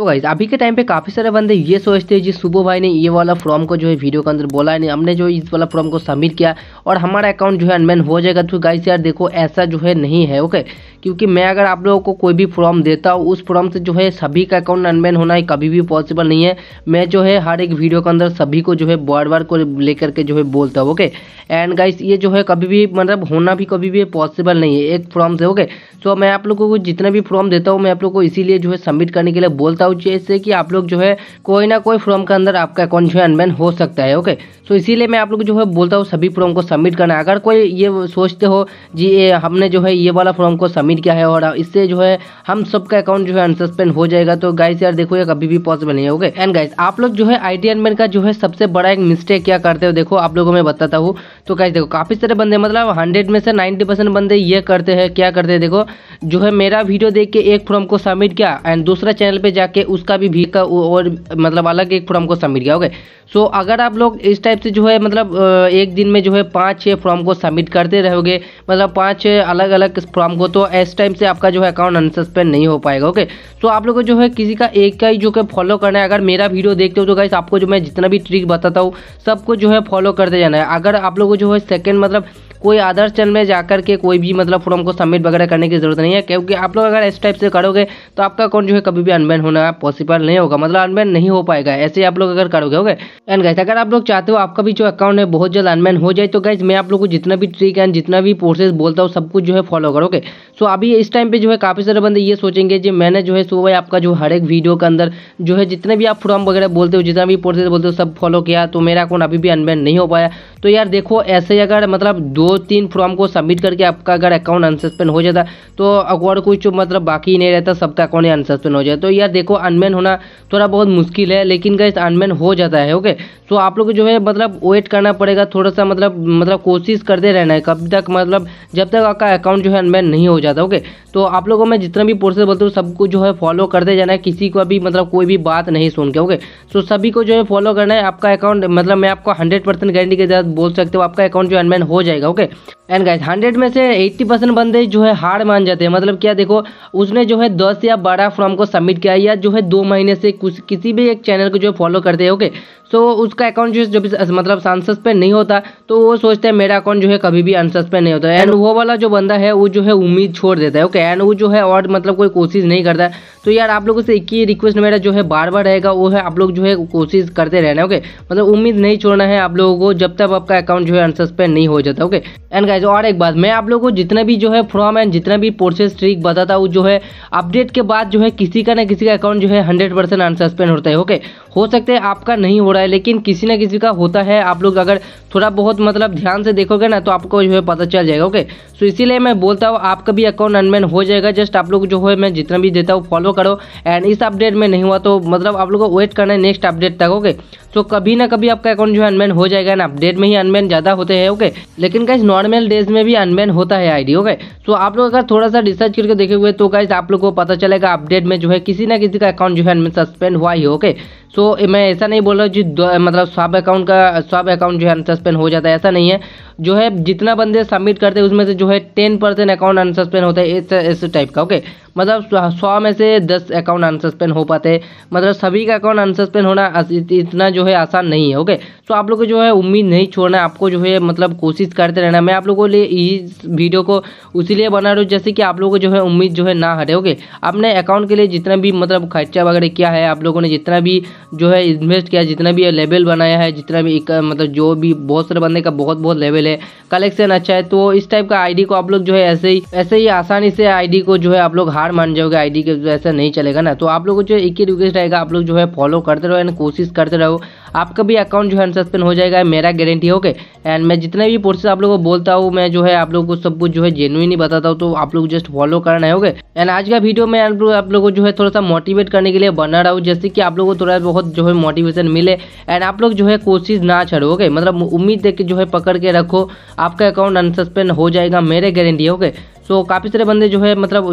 तो गाइज अभी के टाइम पे काफ़ी सारे बंदे ये सोचते हैं जी सुबह भाई ने ये वाला फॉर्म को जो है वीडियो के अंदर बोला है हमने जो इस वाला फॉर्म को सबमिट किया और हमारा अकाउंट जो है अनमैन हो जाएगा तो गाइज यार देखो ऐसा जो है नहीं है ओके क्योंकि मैं अगर आप लोगों को कोई भी फॉर्म देता हूँ उस फॉर्म से जो है सभी का अकाउंट अनबैन होना ही कभी भी पॉसिबल नहीं है मैं जो है हर एक वीडियो के अंदर सभी को जो है बार बार को लेकर के जो है बोलता हूँ ओके एंड गाइस ये जो है कभी भी मतलब होना भी कभी भी पॉसिबल नहीं है एक फॉर्म से ओके सो मैं आप लोगों को जितना भी फॉर्म देता हूँ मैं आप लोग को इसीलिए जो है सबमिट करने के लिए बोलता हूँ जैसे कि आप लोग जो है कोई ना कोई फॉर्म के अंदर आपका अकाउंट जो है अनबैन हो सकता है ओके सो इसीलिए मैं आप लोग जो है बोलता हूँ सभी फॉर्म को सबमिट करना अगर कोई ये सोचते हो जी हमने जो है ये वाला फॉर्म को सबमिट लिमिट क्या है और इससे जो है हम सबका अकाउंट जो है अनसस्पेंड हो जाएगा तो गाइस यार देखो ये कभी भी पॉसिबल नहीं होगा एंड गाइस आप लोग जो है आई टी का जो है सबसे बड़ा एक मिस्टेक क्या करते हो देखो आप लोगों में बताता हूँ तो कैसे देखो काफ़ी सारे बंदे मतलब हंड्रेड में से नाइन्टी परसेंट बंदे ये करते हैं क्या करते हैं देखो जो है मेरा वीडियो देख के एक फॉर्म को सबमिट किया एंड दूसरा चैनल पर जाके उसका भी भी का और मतलब अलग एक फॉर्म को सबमिट किया ओके सो अगर आप लोग इस टाइप से जो है मतलब एक दिन में जो है पाँच छः फॉर्म को सबमिट करते रहोगे मतलब पाँच अलग अलग फॉर्म को तो इस टाइम से आपका जो है अकाउंट अनसस्पेंड नहीं हो पाएगा ओके सो आप लोग को जो है किसी का एक का ही जो है फॉलो करना है अगर मेरा वीडियो देखते हो तो गाइस आपको जो मैं जितना भी ट्रिक बताता हूँ सबको जो है फॉलो करते जाना है अगर आप लोग लोग जो है सेकेंड मतलब कोई आदर्श चैनल में जाकर के कोई भी मतलब फॉर्म को सबमिट वगैरह करने की ज़रूरत नहीं है क्योंकि आप लोग अगर इस टाइप से करोगे तो आपका अकाउंट जो है कभी भी अनबैन होना पॉसिबल नहीं होगा मतलब अनबैन नहीं हो पाएगा ऐसे आप लोग अगर करोगे ओके एंड गैस अगर आप लोग चाहते हो आपका भी जो अकाउंट है बहुत जल्द अनबैन हो जाए तो गैस मैं आप लोग को जितना भी ट्रिक एंड जितना भी प्रोसेस बोलता हूँ सब कुछ जो है फॉलो करोगे सो अभी इस टाइम पर जो है काफ़ी सारे बंदे ये सोचेंगे जी मैंने जो है सुबह आपका जो हर एक वीडियो के अंदर जो है जितने भी आप फॉर्म वगैरह बोलते हो जितना भी प्रोसेस बोलते हो सब फॉलो किया तो मेरा अकाउंट अभी भी अनबैन नहीं हो पाया तो यार देखो ऐसे अगर मतलब दो दो तीन फॉर्म को सबमिट करके आपका अगर अकाउंट अनसस्पेंड हो जाता तो अगर कुछ मतलब बाकी नहीं रहता सबका अकाउंट अनसस्पेंड हो जाता तो यार देखो अनमेन होना थोड़ा बहुत मुश्किल है लेकिन गैस अनमेन हो जाता है ओके तो आप लोग जो है मतलब वेट करना पड़ेगा थोड़ा सा मतलब मतलब कोशिश करते रहना है कब तक मतलब जब तक आपका अकाउंट जो है अनबैन नहीं हो जाता ओके तो आप लोगों में जितना भी प्रोसेस बोलते हूँ सबको जो है फॉलो करते जाना है किसी को भी मतलब कोई भी बात नहीं सुन के ओके तो सभी को जो है फॉलो करना है आपका अकाउंट मतलब मैं आपको हंड्रेड परसेंट गारंटी के साथ बोल सकते हो आपका अकाउंट जो अनमेन हो जाएगा okay okay and guys hundred में से एट्टी परसेंट बंदे जो है हार मान जाते हैं मतलब क्या देखो उसने जो है दस या बारह फॉर्म को सबमिट किया या जो है दो महीने से कुछ किसी भी एक चैनल को जो है फॉलो करते हैं ओके सो उसका अकाउंट जो है जब मतलब अनसस्पेंड पे नहीं होता तो वो सोचते हैं मेरा अकाउंट जो है कभी भी अनसस्पेंड नहीं होता एंड वो वाला जो बंदा है वो जो है उम्मीद छोड़ देता है ओके एंड वो जो है और मतलब कोई कोशिश नहीं करता है तो यार आप लोगों से एक ही रिक्वेस्ट मेरा जो है बार बार रहेगा वो है आप लोग जो है कोशिश करते रहना ओके मतलब उम्मीद नहीं छोड़ना है आप लोगों को जब तक आपका अकाउंट जो है अनसस्पेंड नहीं हो जाता ओके एंड गाइज और एक बात मैं आप लोगों को जितना भी जो है फॉर्म एंड जितना भी प्रोसेस ट्रिक बताता हूँ जो है अपडेट के बाद जो है किसी का ना किसी का अकाउंट जो है हंड्रेड परसेंट अनसस्पेंड होता है ओके हो सकता है आपका नहीं हो रहा है लेकिन किसी ना किसी का होता है आप लोग अगर थोड़ा बहुत मतलब ध्यान से देखोगे ना तो आपको जो है पता चल जाएगा ओके सो इसीलिए मैं बोलता हूँ आपका भी अकाउंट अनमेन हो जाएगा जस्ट आप लोग जो है मैं जितना भी देता हूँ फॉलो करो एंड इस अपडेट में नहीं हुआ तो मतलब आप लोग को वेट करना है नेक्स्ट अपडेट तक ओके सो कभी ना कभी आपका अकाउंट जो है अनमेन हो जाएगा ना अपडेट में ही अनमेन ज़्यादा होते हैं ओके लेकिन कैसे नॉर्मल डेज में भी अनमेन होता है आई ओके सो आप लोग अगर थोड़ा सा रिसर्च करके देखे हुए तो कैसे आप लोग को पता चलेगा अपडेट में जो है किसी ना किसी का अकाउंट जो है अनमेन सस्पेंड हुआ ही ओके सो मैं ऐसा नहीं बोल रहा हूँ जो मतलब स्वाब अकाउंट का स्वाब अकाउंट जो है अनसस्पेंड हो जाता है ऐसा नहीं है जो है जितना बंदे सबमिट करते हैं उसमें से जो है टेन परसेंट अकाउंट अनसस्पेंड होता है इस इस टाइप का ओके मतलब सौ में से दस अकाउंट अनसस्पेंड हो पाते हैं मतलब सभी का अकाउंट अनसस्पेंड होना इतना जो है आसान नहीं है ओके तो आप लोग को जो है उम्मीद नहीं छोड़ना आपको जो है मतलब कोशिश करते रहना मैं आप लोगों के लिए इस वीडियो को उसी लिए बना रहा हूँ जैसे कि आप लोगों को जो है उम्मीद जो है ना हटे ओके आपने अकाउंट के लिए जितना भी मतलब खर्चा वगैरह किया है आप लोगों ने जितना भी जो है इन्वेस्ट किया जितना भी लेवल बनाया है जितना भी मतलब जो भी बहुत सारे बंदे का बहुत बहुत लेवल है है कलेक्शन अच्छा है तो इस टाइप का आईडी को आप लोग जो है ऐसे ही ऐसे ही आसानी से आईडी को जो है आप लोग हार मान जाओगे आईडी के ऐसा नहीं चलेगा ना तो आप लोगों को जो एक ही रिक्वेस्ट रहेगा आप लोग जो है फॉलो करते रहो एंड कोशिश करते रहो आपका भी अकाउंट जो है अनसस्पेंड हो जाएगा मेरा गारंटी ओके एंड मैं जितने भी प्रोसेस आप लोगों को बोलता हूँ मैं जो है आप लोगों को सब कुछ जो है जेनुइन ही बताता हूँ तो आप लोग जस्ट फॉलो करना है ओके एंड आज का वीडियो में आप लोग को जो है थोड़ा सा मोटिवेट करने के लिए बना रहा हूँ जैसे कि आप लोगों को थोड़ा बहुत जो है मोटिवेशन मिले एंड आप लोग जो है कोशिश ना छड़ो ओके मतलब उम्मीद देख कि जो है पकड़ के रखो आपका अकाउंट अनसस्पेंड हो जाएगा मेरे गारंटी ओके तो काफ़ी सारे बंदे जो है मतलब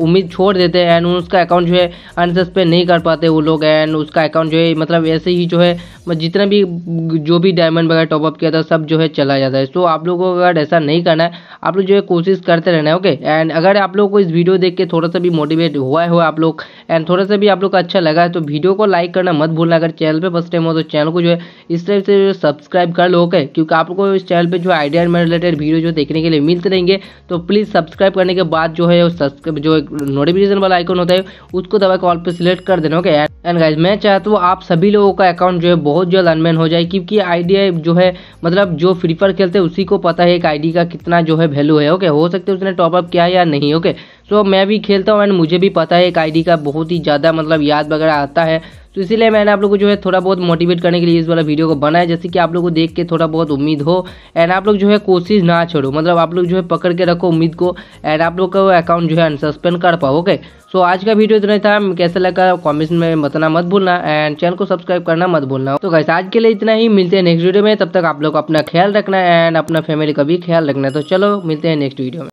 उम्मीद छोड़ देते हैं एंड उसका अकाउंट जो है अनसस्पेंड नहीं कर पाते वो लोग एंड उसका अकाउंट जो है मतलब ऐसे ही जो है जितना भी जो भी डायमंड वगैरह टॉपअप किया था सब जो है चला जाता है सो आप लोगों को अगर ऐसा नहीं करना है आप लोग जो है कोशिश करते रहना है ओके एंड अगर आप लोग को इस वीडियो देख के थोड़ा सा भी मोटिवेट हुआ है हो आप लोग एंड थोड़ा सा भी आप लोग को अच्छा लगा है तो वीडियो को लाइक करना मत भूलना अगर चैनल पर फर्स्ट टाइम हो तो चैनल को जो है इस टाइप से सब्सक्राइब कर लो ओके क्योंकि आप लोग को इस चैनल पर जो आइडिया रिलेटेड वीडियो जो देखने के लिए मिलते रहेंगे तो प्लीज़ सब्सक्राइब करने के बाद जो है सब्सक्राइब जो नोटिफिकेशन वाला आइकन होता है उसको दवा कॉल पर सिलेक्ट कर देना ओके एंड गाइज मैं चाहता हूँ आप सभी लोगों का अकाउंट जो है बहुत बहुत जल्द अनबैन हो जाए क्योंकि आईडी जो है मतलब जो फ्री फायर खेलते हैं उसी को पता है एक आईडी का कितना जो है वैल्यू है ओके हो सकते उसने टॉपअप किया या नहीं ओके सो मैं भी खेलता हूँ एंड मुझे भी पता है एक आईडी का बहुत ही ज़्यादा मतलब याद वगैरह आता है तो इसीलिए मैंने आप लोग को जो है थोड़ा बहुत मोटिवेट करने के लिए इस वाला वीडियो को बनाया जैसे कि आप लोग को देख के थोड़ा बहुत उम्मीद हो एंड आप लोग जो है कोशिश ना छोड़ो मतलब आप लोग जो है पकड़ के रखो उम्मीद को एंड आप लोग का अकाउंट जो है अनसस्पेंड कर पाओ ओके सो आज का वीडियो इतना था कैसा लगा कॉमेंट में बताना मत भूलना एंड चैनल को सब्सक्राइब करना मत भूलना तो कैसे आज के लिए इतना ही मिलते हैं नेक्स्ट वीडियो में तब तक आप लोग अपना ख्याल रखना एंड अपना फैमिली का भी ख्याल रखना तो चलो मिलते हैं नेक्स्ट वीडियो में